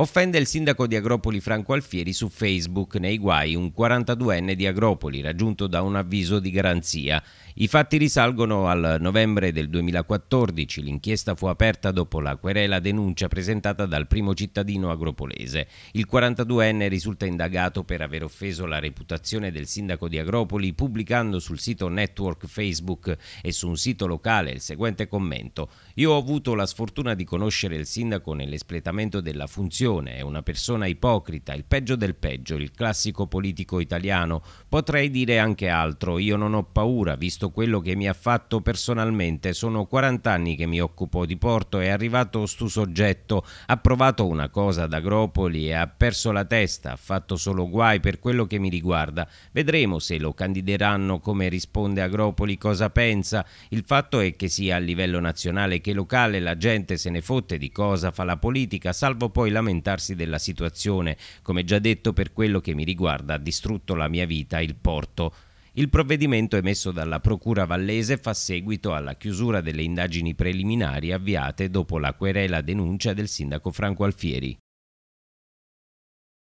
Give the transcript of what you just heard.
Offende il sindaco di Agropoli Franco Alfieri su Facebook nei guai un 42enne di Agropoli raggiunto da un avviso di garanzia. I fatti risalgono al novembre del 2014. L'inchiesta fu aperta dopo la querela denuncia presentata dal primo cittadino agropolese. Il 42enne risulta indagato per aver offeso la reputazione del sindaco di Agropoli pubblicando sul sito network Facebook e su un sito locale il seguente commento: Io ho avuto la sfortuna di conoscere il sindaco nell'espletamento della funzione distrazione, è una persona ipocrita, il peggio del peggio, il classico politico italiano. Potrei dire anche altro, io non ho paura, visto quello che mi ha fatto personalmente. Sono 40 anni che mi occupo di Porto, è arrivato stu soggetto, ha provato una cosa ad Agropoli e ha perso la testa, ha fatto solo guai per quello che mi riguarda. Vedremo se lo candideranno, come risponde Agropoli, cosa pensa. Il fatto è che sia a livello nazionale che locale la gente se ne fotte di cosa fa la politica, salvo poi lamentare lamentarsi della situazione. Come già detto, per quello che mi riguarda ha distrutto la mia vita il porto. Il provvedimento emesso dalla Procura Vallese fa seguito alla chiusura delle indagini preliminari avviate dopo la querela denuncia del sindaco Franco Alfieri.